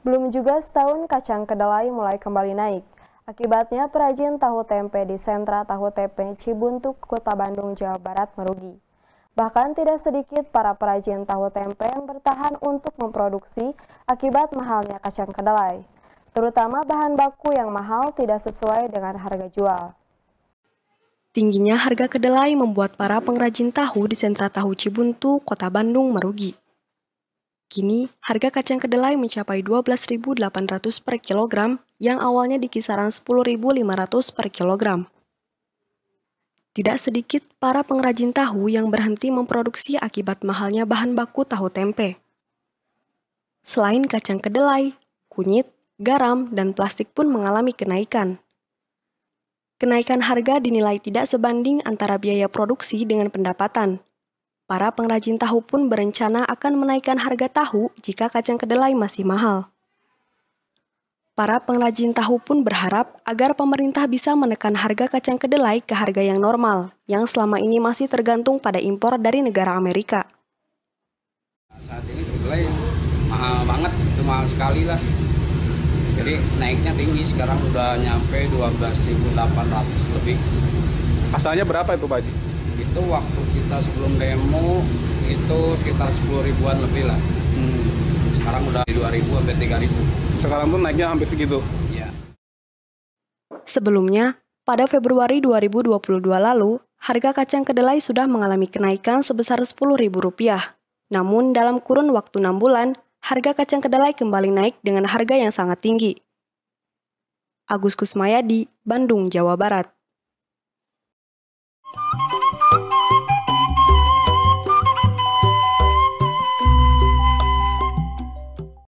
Belum juga setahun kacang kedelai mulai kembali naik. Akibatnya perajin tahu tempe di sentra tahu tempe Cibuntuk, Kota Bandung, Jawa Barat merugi. Bahkan tidak sedikit para perajin tahu tempe yang bertahan untuk memproduksi akibat mahalnya kacang kedelai. Terutama bahan baku yang mahal tidak sesuai dengan harga jual. Tingginya harga kedelai membuat para pengrajin tahu di sentra tahu Cibuntu, Kota Bandung merugi. Kini, harga kacang kedelai mencapai 12.800 per kilogram yang awalnya di kisaran 10.500 per kilogram. Tidak sedikit para pengrajin tahu yang berhenti memproduksi akibat mahalnya bahan baku tahu tempe. Selain kacang kedelai, kunyit, garam, dan plastik pun mengalami kenaikan. Kenaikan harga dinilai tidak sebanding antara biaya produksi dengan pendapatan, Para pengrajin tahu pun berencana akan menaikkan harga tahu jika kacang kedelai masih mahal. Para pengrajin tahu pun berharap agar pemerintah bisa menekan harga kacang kedelai ke harga yang normal, yang selama ini masih tergantung pada impor dari negara Amerika. Saat ini kedelai mahal banget, itu mahal sekali lah. Jadi naiknya tinggi, sekarang udah nyampe 12.800 lebih. Asalnya berapa itu, Pak itu waktu kita sebelum demo itu sekitar 10 ribuan lebih lah. Hmm. Sekarang udah di 2 ribu sampai 3 ribu. Sekarang pun naiknya hampir segitu? Iya. Sebelumnya, pada Februari 2022 lalu, harga kacang kedelai sudah mengalami kenaikan sebesar Rp10.000. Namun dalam kurun waktu 6 bulan, harga kacang kedelai kembali naik dengan harga yang sangat tinggi. Agus Kusmayadi, Bandung, Jawa Barat.